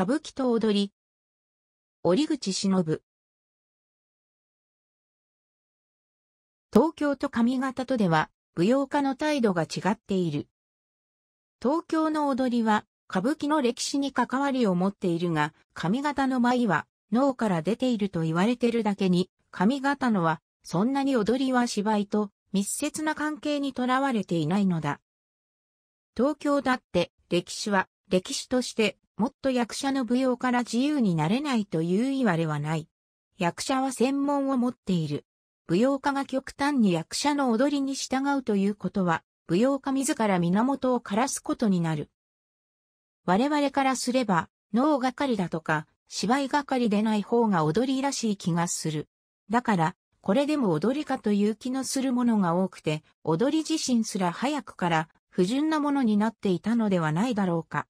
歌舞伎と踊り。折口忍。東京と上方とでは、舞踊家の態度が違っている。東京の踊りは、歌舞伎の歴史に関わりを持っているが、上方の舞は、脳から出ていると言われてるだけに、上方のは、そんなに踊りは芝居と密接な関係にとらわれていないのだ。東京だって、歴史は、歴史としてもっと役者の舞踊から自由になれないという言われはない。役者は専門を持っている。舞踊家が極端に役者の踊りに従うということは、舞踊家自ら源を枯らすことになる。我々からすれば、脳がかりだとか、芝居がかりでない方が踊りらしい気がする。だから、これでも踊りかという気のするものが多くて、踊り自身すら早くから不純なものになっていたのではないだろうか。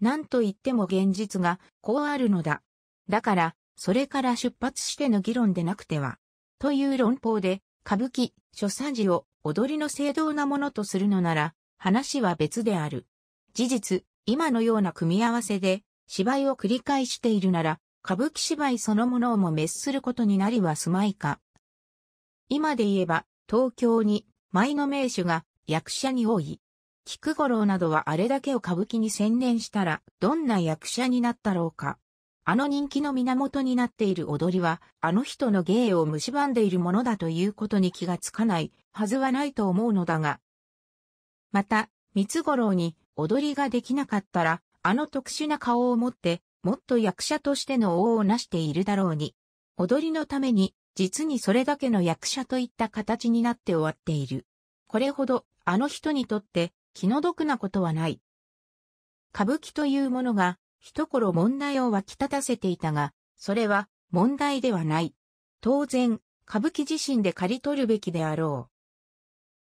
なんと言っても現実がこうあるのだ。だから、それから出発しての議論でなくては。という論法で、歌舞伎、諸作事を踊りの正当なものとするのなら、話は別である。事実、今のような組み合わせで、芝居を繰り返しているなら、歌舞伎芝居そのものをも滅することになりはすまいか。今で言えば、東京に、舞の名手が役者に多い。菊五郎などはあれだけを歌舞伎に専念したら、どんな役者になったろうか。あの人気の源になっている踊りは、あの人の芸を蝕んでいるものだということに気がつかないはずはないと思うのだが。また、三五郎に踊りができなかったら、あの特殊な顔を持って、もっと役者としての王を成しているだろうに。踊りのために、実にそれだけの役者といった形になって終わっている。これほど、あの人にとって、気の毒なことはない。歌舞伎というものが、一頃問題を湧き立たせていたが、それは問題ではない。当然、歌舞伎自身で刈り取るべきであろう。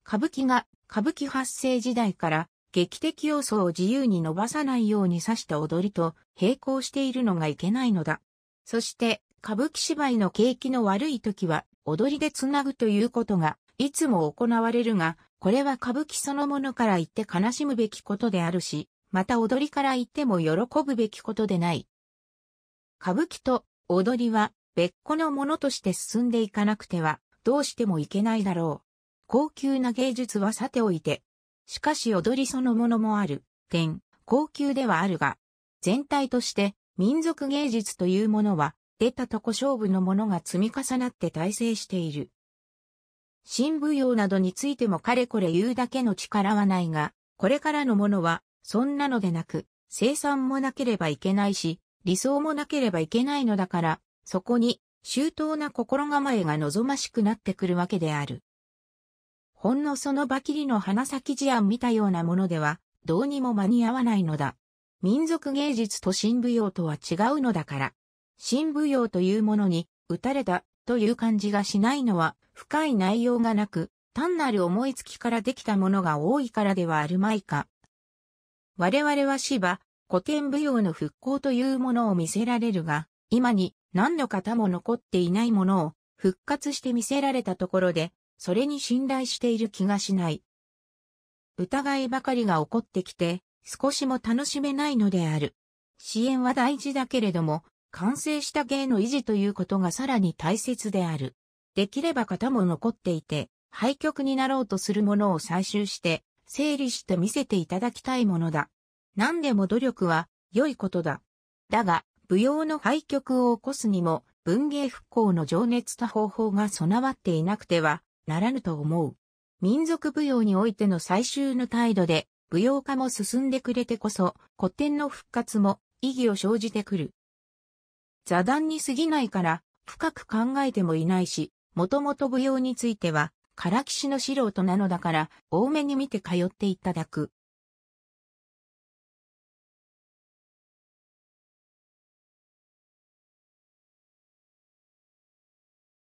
歌舞伎が歌舞伎発生時代から劇的要素を自由に伸ばさないように指した踊りと並行しているのがいけないのだ。そして歌舞伎芝居の景気の悪い時は踊りでつなぐということがいつも行われるが、これは歌舞伎そのものから言って悲しむべきことであるし、また踊りから言っても喜ぶべきことでない。歌舞伎と踊りは別個のものとして進んでいかなくてはどうしてもいけないだろう。高級な芸術はさておいて。しかし踊りそのものもある、点、高級ではあるが、全体として民族芸術というものは出たとこ勝負のものが積み重なって大成している。新舞踊などについてもかれこれ言うだけの力はないが、これからのものは、そんなのでなく、生産もなければいけないし、理想もなければいけないのだから、そこに、周到な心構えが望ましくなってくるわけである。ほんのそのばきりの花咲事案見たようなものでは、どうにも間に合わないのだ。民族芸術と新舞踊とは違うのだから。新舞踊というものに、打たれたという感じがしないのは、深い内容がなく、単なる思いつきからできたものが多いからではあるまいか。我々は芝、古典舞踊の復興というものを見せられるが、今に何の方も残っていないものを復活して見せられたところで、それに信頼している気がしない。疑いばかりが起こってきて、少しも楽しめないのである。支援は大事だけれども、完成した芸の維持ということがさらに大切である。できれば型も残っていて、廃局になろうとするものを採集して、整理して見せていただきたいものだ。何でも努力は良いことだ。だが、舞踊の廃局を起こすにも、文芸復興の情熱と方法が備わっていなくてはならぬと思う。民族舞踊においての最終の態度で、舞踊化も進んでくれてこそ、古典の復活も意義を生じてくる。座談に過ぎないから、深く考えてもいないし、もともと舞踊については、唐騎士の素人なのだから、多めに見て通っていただく。